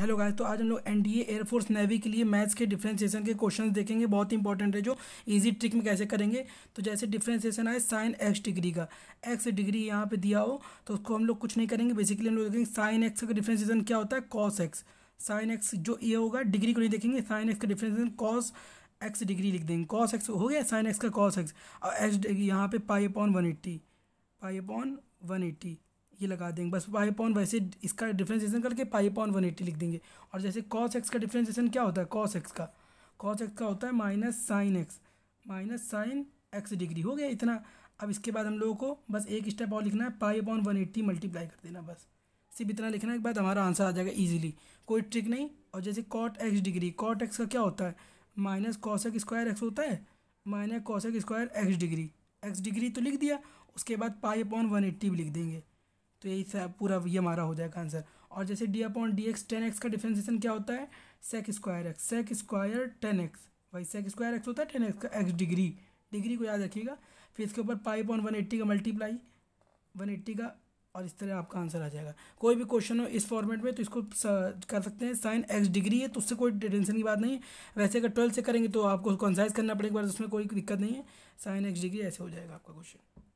hello guys तो आज हम लोग एनडीए एयरफोर्स नेवी के लिए मैथ्स के डिफ्रेंसिएशन के क्वेश्चंस देखेंगे बहुत इंपॉर्टेंट है जो इजी ट्रिक में कैसे करेंगे तो जैसे डिफ्रेंसिएशन आए साइन एक्स डिग्री का एक्स डिग्री यहाँ पे दिया हो तो उसको हम लोग कुछ नहीं करेंगे बेसिकली हम लोग देखेंगे साइन एक्स का डिफ्रेंसिएशन क्या होता है कॉस एक्स साइन एक्स जो ये होगा डिग्री को नहीं देखेंगे साइन एक्स का डिफ्रेंसिएशन कॉस एक्स डिग्री लिख देंगे कॉस एक्स हो गया साइन एक्स का कॉस एक्स और एक्स यहाँ पे pi upon one eighty pi upon one eighty ये लगा देंगे बस पाई अपॉन वैसे इसका डिफ्रेंसिएशन करके पाई अपॉन वन एट्टी लिख देंगे और जैसे कॉस एक्स का डिफ्रेंसिएशन क्या होता है कॉस एक्स का कॉस एक्स का होता है minus sine x minus sine x degree हो गया इतना अब इसके बाद हम लोगों को बस एक स्टेप और लिखना है pi upon one eighty multiply कर देना बस सिर्फ इतना लिखना के बाद तो हमारा आंसर आ जाएगा ईजिली कोई ट्रिक नहीं और जैसे cot x degree cot x का क्या होता है माइनस कॉसक स्क्वायर एक्स होता है minus cosec square x degree x degree तो लिख दिया उसके बाद पाई अपॉन वन एट्टी भी लिख देंगे तो यही सब पूरा ये हमारा हो जाएगा आंसर और जैसे d upon d x tan x का डिफ्रेंसिएशन क्या होता है sec square x sec square tan x भाई सेक स्क्वायर एक्स होता है टेन एक्स का एक्स डिग्री डिग्री को याद रखिएगा फिर इसके ऊपर पाई अपॉन वन एट्टी का मल्टीप्लाई वन एट्टी का और इस तरह आपका आंसर आ जाएगा कोई भी क्वेश्चन हो इस फॉर्मेट में तो इसको कर सकते हैं साइन एक्स डिग्री है तो उससे कोई टेंशन की बात नहीं है वैसे अगर ट्वेल्थ से करेंगे तो आपको उसको कंसाइज करना पड़ेगा उसमें कोई दिक्कत नहीं है साइन एक्स डिग्री ऐसे हो जाएगा आपका क्वेश्चन